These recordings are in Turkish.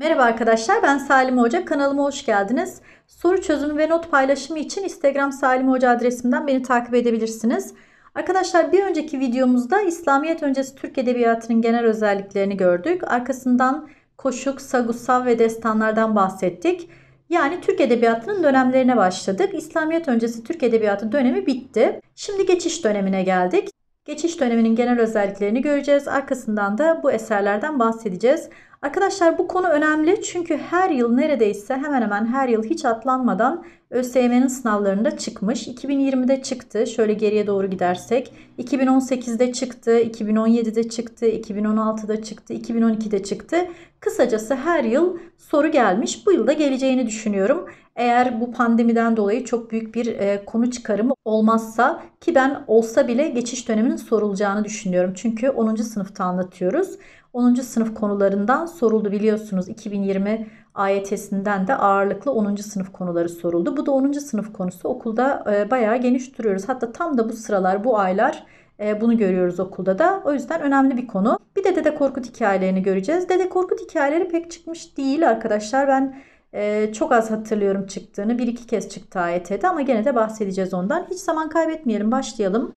Merhaba arkadaşlar ben Salim Hoca kanalıma hoş geldiniz. Soru çözümü ve not paylaşımı için Instagram Salim Hoca adresimden beni takip edebilirsiniz. Arkadaşlar bir önceki videomuzda İslamiyet öncesi Türk Edebiyatı'nın genel özelliklerini gördük. Arkasından koşuk, sagusav ve destanlardan bahsettik. Yani Türk Edebiyatı'nın dönemlerine başladık. İslamiyet öncesi Türk Edebiyatı dönemi bitti. Şimdi geçiş dönemine geldik. Geçiş döneminin genel özelliklerini göreceğiz. Arkasından da bu eserlerden bahsedeceğiz. Arkadaşlar bu konu önemli çünkü her yıl neredeyse hemen hemen her yıl hiç atlanmadan ÖSYM'nin sınavlarında çıkmış. 2020'de çıktı. Şöyle geriye doğru gidersek 2018'de çıktı, 2017'de çıktı, 2016'da çıktı, 2012'de çıktı. Kısacası her yıl soru gelmiş. Bu yılda geleceğini düşünüyorum. Eğer bu pandemiden dolayı çok büyük bir e, konu çıkarımı olmazsa ki ben olsa bile geçiş döneminin sorulacağını düşünüyorum. Çünkü 10. sınıfta anlatıyoruz. 10. sınıf konularından soruldu biliyorsunuz 2020 AYT'sinden de ağırlıklı 10. sınıf konuları soruldu. Bu da 10. sınıf konusu okulda e, bayağı geniş duruyoruz. Hatta tam da bu sıralar bu aylar e, bunu görüyoruz okulda da. O yüzden önemli bir konu. Bir de Dede Korkut hikayelerini göreceğiz. Dede Korkut hikayeleri pek çıkmış değil arkadaşlar. Ben ee, çok az hatırlıyorum çıktığını. Bir iki kez çıktı AYT'de ama gene de bahsedeceğiz ondan. Hiç zaman kaybetmeyelim. Başlayalım.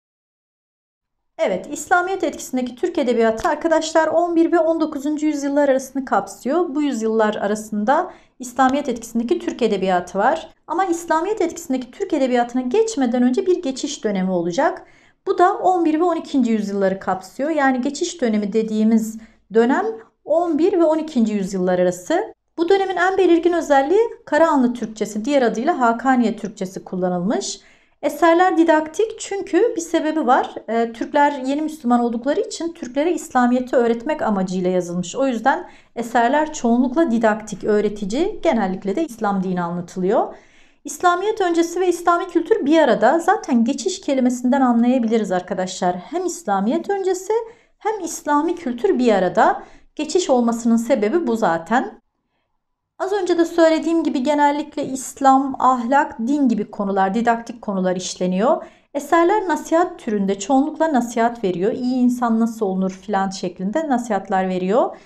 Evet, İslamiyet etkisindeki Türk Edebiyatı arkadaşlar 11 ve 19. yüzyıllar arasını kapsıyor. Bu yüzyıllar arasında İslamiyet etkisindeki Türk Edebiyatı var. Ama İslamiyet etkisindeki Türk Edebiyatı'na geçmeden önce bir geçiş dönemi olacak. Bu da 11 ve 12. yüzyılları kapsıyor. Yani geçiş dönemi dediğimiz dönem 11 ve 12. yüzyıllar arası. Bu dönemin en belirgin özelliği Karahanlı Türkçesi, diğer adıyla Hakaniye Türkçesi kullanılmış. Eserler didaktik çünkü bir sebebi var. E, Türkler yeni Müslüman oldukları için Türklere İslamiyet'i öğretmek amacıyla yazılmış. O yüzden eserler çoğunlukla didaktik, öğretici, genellikle de İslam dini anlatılıyor. İslamiyet öncesi ve İslami kültür bir arada. Zaten geçiş kelimesinden anlayabiliriz arkadaşlar. Hem İslamiyet öncesi hem İslami kültür bir arada. Geçiş olmasının sebebi bu zaten. Az önce de söylediğim gibi genellikle İslam, ahlak, din gibi konular, didaktik konular işleniyor. Eserler nasihat türünde çoğunlukla nasihat veriyor. İyi insan nasıl olunur filan şeklinde nasihatler veriyor.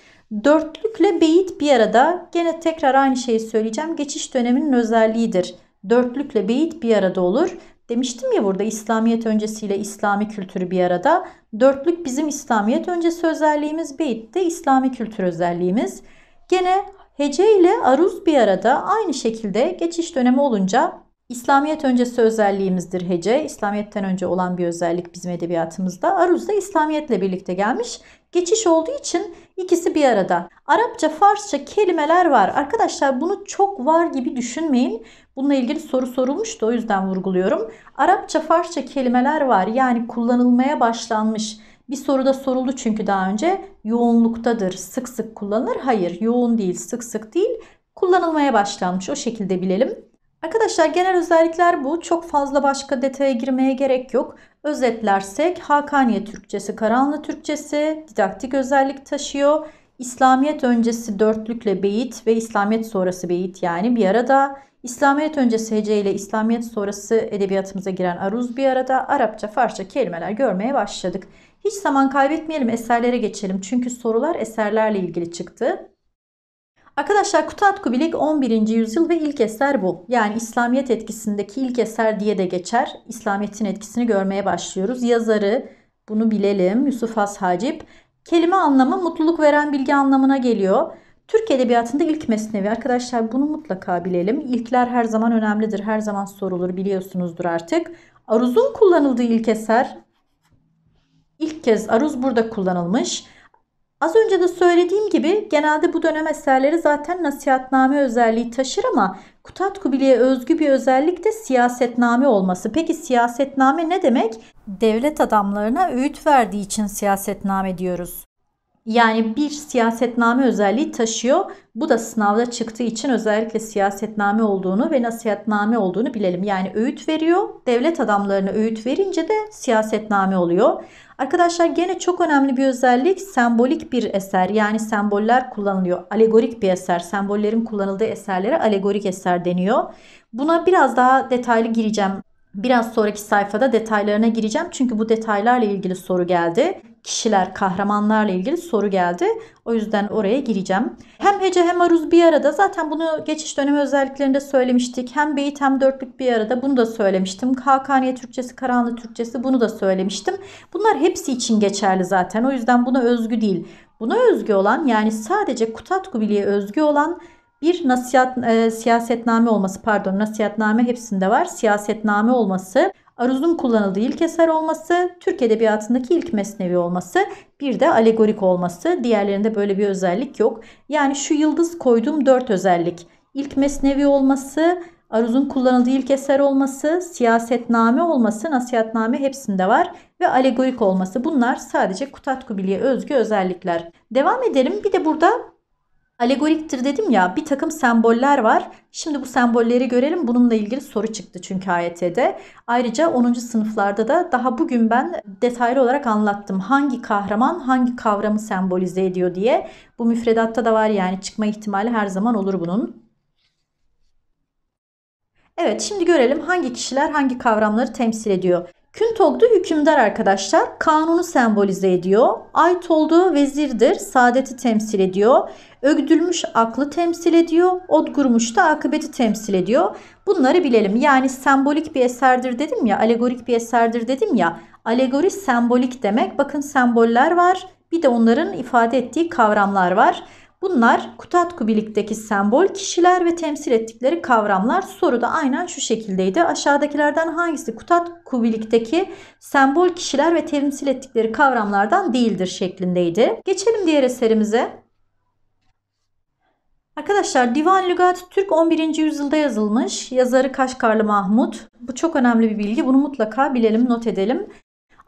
Dörtlükle beyit bir arada. Gene tekrar aynı şeyi söyleyeceğim. Geçiş döneminin özelliğidir. Dörtlükle beyit bir arada olur. Demiştim ya burada İslamiyet öncesiyle İslami kültürü bir arada. Dörtlük bizim İslamiyet öncesi özelliğimiz, beyit de İslami kültür özelliğimiz. Gene Hece ile aruz bir arada aynı şekilde geçiş dönemi olunca İslamiyet öncesi özelliğimizdir hece. İslamiyet'ten önce olan bir özellik bizim edebiyatımızda. Aruz da İslamiyet'le birlikte gelmiş. Geçiş olduğu için ikisi bir arada. Arapça, Farsça kelimeler var. Arkadaşlar bunu çok var gibi düşünmeyin. Bununla ilgili soru sorulmuştu o yüzden vurguluyorum. Arapça, Farsça kelimeler var. Yani kullanılmaya başlanmış bir soruda soruldu çünkü daha önce yoğunluktadır, sık sık kullanılır. Hayır yoğun değil, sık sık değil. Kullanılmaya başlanmış o şekilde bilelim. Arkadaşlar genel özellikler bu. Çok fazla başka detaya girmeye gerek yok. Özetlersek Hakaniye Türkçesi, Karanlı Türkçesi didaktik özellik taşıyor. İslamiyet öncesi dörtlükle beyit ve İslamiyet sonrası beyit yani bir arada. İslamiyet öncesi hece ile İslamiyet sonrası edebiyatımıza giren aruz bir arada Arapça, Farsça kelimeler görmeye başladık. Hiç zaman kaybetmeyelim eserlere geçelim çünkü sorular eserlerle ilgili çıktı. Arkadaşlar Kutatku Bilik 11. yüzyıl ve ilk eser bu. Yani İslamiyet etkisindeki ilk eser diye de geçer. İslamiyet'in etkisini görmeye başlıyoruz. Yazarı bunu bilelim Yusuf Has Hacip. Kelime anlamı mutluluk veren bilgi anlamına geliyor. Türk Edebiyatı'nda ilk mesnevi. Arkadaşlar bunu mutlaka bilelim. İlkler her zaman önemlidir. Her zaman sorulur biliyorsunuzdur artık. Aruz'un kullanıldığı ilk eser. İlk kez aruz burada kullanılmış. Az önce de söylediğim gibi genelde bu dönem eserleri zaten nasihatname özelliği taşır ama Kutat Kubili'ye özgü bir özellik de siyasetname olması. Peki siyasetname ne demek? Devlet adamlarına öğüt verdiği için siyasetname diyoruz. Yani bir siyasetname özelliği taşıyor. Bu da sınavda çıktığı için özellikle siyasetname olduğunu ve nasihatname olduğunu bilelim. Yani öğüt veriyor. Devlet adamlarına öğüt verince de siyasetname oluyor. Arkadaşlar gene çok önemli bir özellik sembolik bir eser. Yani semboller kullanılıyor. Alegorik bir eser. Sembollerin kullanıldığı eserlere alegorik eser deniyor. Buna biraz daha detaylı gireceğim. Biraz sonraki sayfada detaylarına gireceğim. Çünkü bu detaylarla ilgili soru geldi kişiler, kahramanlarla ilgili soru geldi. O yüzden oraya gireceğim. Hem hece hem aruz bir arada. Zaten bunu geçiş dönemi özelliklerinde söylemiştik. Hem beyt hem dörtlük bir arada. Bunu da söylemiştim. Hakkaniye Türkçesi, Karahanlı Türkçesi bunu da söylemiştim. Bunlar hepsi için geçerli zaten. O yüzden buna özgü değil. Buna özgü olan yani sadece Kutat Kubili'ye özgü olan bir nasihat e, siyasetname olması pardon nasihatname hepsinde var. Siyasetname olması aruzun kullanıldığı ilk eser olması, Türk edebiyatındaki ilk mesnevi olması, bir de alegorik olması. Diğerlerinde böyle bir özellik yok. Yani şu yıldız koyduğum dört özellik. İlk mesnevi olması, aruzun kullanıldığı ilk eser olması, siyasetname olması, nasihatname hepsinde var ve alegorik olması. Bunlar sadece Kutatkubili'ye özgü özellikler. Devam edelim. Bir de burada Alegoriktir dedim ya bir takım semboller var. Şimdi bu sembolleri görelim. Bununla ilgili soru çıktı çünkü AYT'de. Ayrıca 10. sınıflarda da daha bugün ben detaylı olarak anlattım. Hangi kahraman hangi kavramı sembolize ediyor diye. Bu müfredatta da var yani çıkma ihtimali her zaman olur bunun. Evet şimdi görelim hangi kişiler hangi kavramları temsil ediyor. Küntog'da hükümdar arkadaşlar kanunu sembolize ediyor. Aytoldu vezirdir, saadeti temsil ediyor. Ögdülmüş aklı temsil ediyor. Odgurmuş da akıbeti temsil ediyor. Bunları bilelim. Yani sembolik bir eserdir dedim ya, alegorik bir eserdir dedim ya. Alegori sembolik demek. Bakın semboller var. Bir de onların ifade ettiği kavramlar var. Bunlar Kutatku Bilik'teki sembol kişiler ve temsil ettikleri kavramlar soruda aynen şu şekildeydi. Aşağıdakilerden hangisi Kutatku Bilik'teki sembol kişiler ve temsil ettikleri kavramlardan değildir şeklindeydi. Geçelim diğer eserimize. Arkadaşlar Divan Lügat Türk 11. yüzyılda yazılmış. Yazarı Kaşgarlı Mahmut. Bu çok önemli bir bilgi. Bunu mutlaka bilelim, not edelim.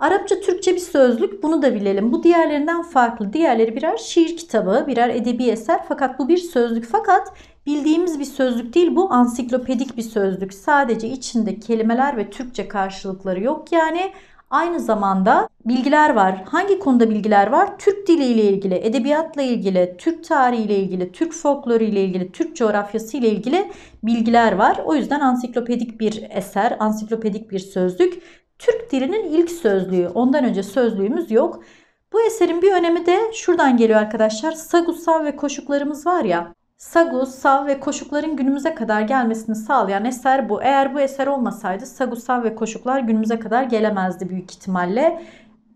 Arapça Türkçe bir sözlük bunu da bilelim. Bu diğerlerinden farklı. Diğerleri birer şiir kitabı, birer edebi eser fakat bu bir sözlük. Fakat bildiğimiz bir sözlük değil bu ansiklopedik bir sözlük. Sadece içinde kelimeler ve Türkçe karşılıkları yok. Yani aynı zamanda bilgiler var. Hangi konuda bilgiler var? Türk dili ile ilgili, edebiyatla ilgili, Türk tarihi ile ilgili, Türk folkloru ile ilgili, Türk coğrafyası ile ilgili bilgiler var. O yüzden ansiklopedik bir eser, ansiklopedik bir sözlük Türk dilinin ilk sözlüğü. Ondan önce sözlüğümüz yok. Bu eserin bir önemi de şuradan geliyor arkadaşlar. Sagus, Sav ve Koşuklarımız var ya. Sagus, Sav ve Koşukların günümüze kadar gelmesini sağlayan eser bu. Eğer bu eser olmasaydı Sagus, Sav ve Koşuklar günümüze kadar gelemezdi büyük ihtimalle.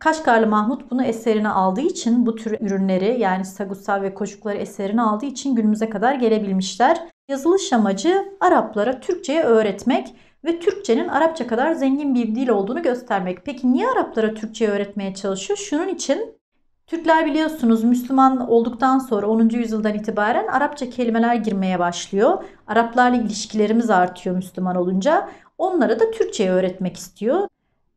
Kaşgarlı Mahmut bunu eserine aldığı için bu tür ürünleri yani Sagusa ve Koşukları eserine aldığı için günümüze kadar gelebilmişler. Yazılış amacı Araplara Türkçe'ye öğretmek ve Türkçenin Arapça kadar zengin bir dil olduğunu göstermek. Peki niye Araplara Türkçe öğretmeye çalışıyor? Şunun için Türkler biliyorsunuz Müslüman olduktan sonra 10. yüzyıldan itibaren Arapça kelimeler girmeye başlıyor. Araplarla ilişkilerimiz artıyor Müslüman olunca. Onlara da Türkçe öğretmek istiyor.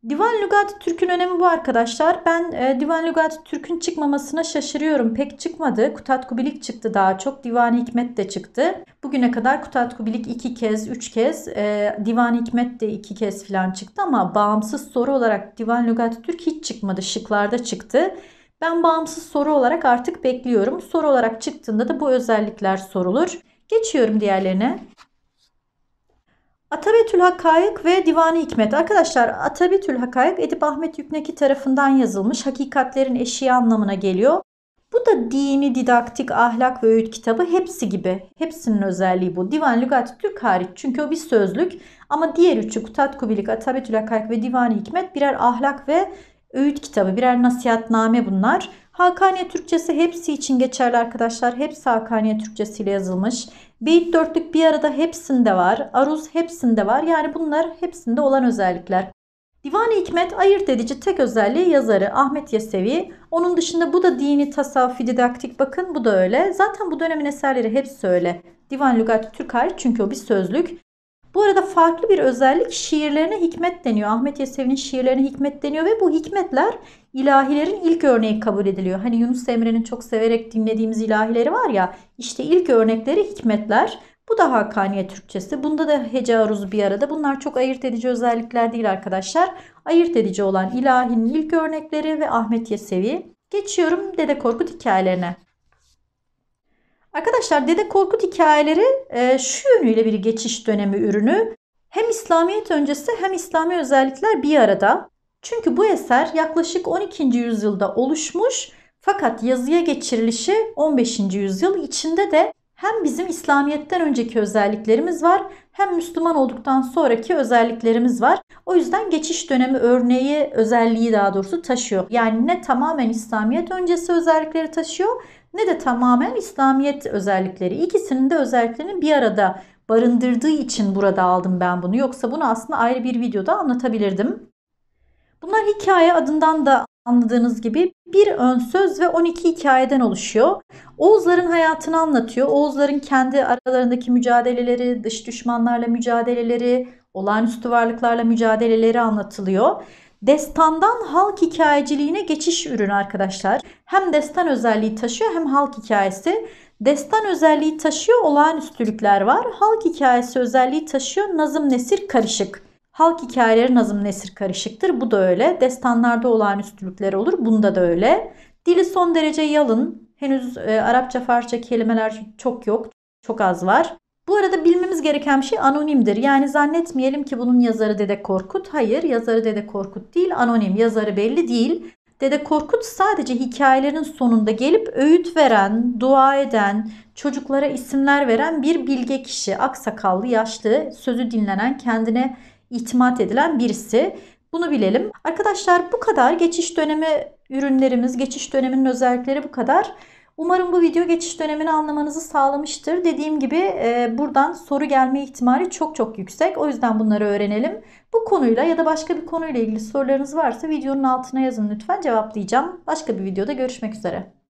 Divan Lügati Türk'ün önemi bu arkadaşlar. Ben e, Divan Lügati Türk'ün çıkmamasına şaşırıyorum. Pek çıkmadı. Kutat Kubilik çıktı daha çok. Divan Hikmet de çıktı. Bugüne kadar Kutat Kubilik iki kez, üç kez, e, Divan Hikmet de iki kez falan çıktı ama bağımsız soru olarak Divan Lügati Türk hiç çıkmadı. Şıklarda çıktı. Ben bağımsız soru olarak artık bekliyorum. Soru olarak çıktığında da bu özellikler sorulur. Geçiyorum diğerlerine. Atabetül Hakayık ve Divani Hikmet. Arkadaşlar Atabetül Hakayık Edip Ahmet Yükneki tarafından yazılmış hakikatlerin eşiği anlamına geliyor. Bu da dini, didaktik, ahlak ve öğüt kitabı hepsi gibi. Hepsinin özelliği bu. Divan Lügat Türk hariç çünkü o bir sözlük. Ama diğer üçü Kutat Kubilik, Atabetül Hakayık ve Divani Hikmet birer ahlak ve öğüt kitabı, birer nasihatname bunlar. Hakaniye Türkçesi hepsi için geçerli arkadaşlar. Hepsi Hakaniye Türkçesi ile yazılmış. Beyit dörtlük bir arada hepsinde var. Aruz hepsinde var. Yani bunlar hepsinde olan özellikler. Divan-ı Hikmet ayırt edici tek özelliği yazarı Ahmet Yesevi. Onun dışında bu da dini tasavvufi didaktik bakın bu da öyle. Zaten bu dönemin eserleri hepsi öyle. Divan Lügat Türk hariç çünkü o bir sözlük. Bu arada farklı bir özellik şiirlerine hikmet deniyor. Ahmet Yesevi'nin şiirlerine hikmet deniyor ve bu hikmetler ilahilerin ilk örneği kabul ediliyor. Hani Yunus Emre'nin çok severek dinlediğimiz ilahileri var ya işte ilk örnekleri hikmetler. Bu da Hakaniye Türkçesi. Bunda da hece aruzu bir arada. Bunlar çok ayırt edici özellikler değil arkadaşlar. Ayırt edici olan ilahinin ilk örnekleri ve Ahmet Yesevi. Geçiyorum Dede Korkut hikayelerine. Arkadaşlar Dede Korkut hikayeleri e, şu yönüyle bir geçiş dönemi ürünü. Hem İslamiyet öncesi hem İslami özellikler bir arada. Çünkü bu eser yaklaşık 12. yüzyılda oluşmuş fakat yazıya geçirilişi 15. yüzyıl içinde de hem bizim İslamiyet'ten önceki özelliklerimiz var hem Müslüman olduktan sonraki özelliklerimiz var. O yüzden geçiş dönemi örneği özelliği daha doğrusu taşıyor. Yani ne tamamen İslamiyet öncesi özellikleri taşıyor ne de tamamen İslamiyet özellikleri. İkisinin de özelliklerini bir arada barındırdığı için burada aldım ben bunu. Yoksa bunu aslında ayrı bir videoda anlatabilirdim. Bunlar hikaye adından da anladığınız gibi bir ön söz ve 12 hikayeden oluşuyor. Oğuzların hayatını anlatıyor. Oğuzların kendi aralarındaki mücadeleleri, dış düşmanlarla mücadeleleri, olağanüstü varlıklarla mücadeleleri anlatılıyor. Destandan halk hikayeciliğine geçiş ürünü arkadaşlar. Hem destan özelliği taşıyor hem halk hikayesi. Destan özelliği taşıyor olağanüstülükler var. Halk hikayesi özelliği taşıyor nazım nesir karışık. Halk hikayeleri nazım nesir karışıktır. Bu da öyle. Destanlarda olağanüstülükler olur. Bunda da öyle. Dili son derece yalın. Henüz e, Arapça, Farsça kelimeler çok yok. Çok az var. Bu arada bilmemiz gereken şey anonimdir. Yani zannetmeyelim ki bunun yazarı Dede Korkut. Hayır yazarı Dede Korkut değil anonim yazarı belli değil. Dede Korkut sadece hikayelerin sonunda gelip öğüt veren, dua eden, çocuklara isimler veren bir bilge kişi. Aksakallı, yaşlı, sözü dinlenen, kendine itimat edilen birisi. Bunu bilelim. Arkadaşlar bu kadar geçiş dönemi ürünlerimiz, geçiş döneminin özellikleri bu kadar. Umarım bu video geçiş dönemini anlamanızı sağlamıştır. Dediğim gibi e, buradan soru gelme ihtimali çok çok yüksek. O yüzden bunları öğrenelim. Bu konuyla ya da başka bir konuyla ilgili sorularınız varsa videonun altına yazın lütfen cevaplayacağım. Başka bir videoda görüşmek üzere.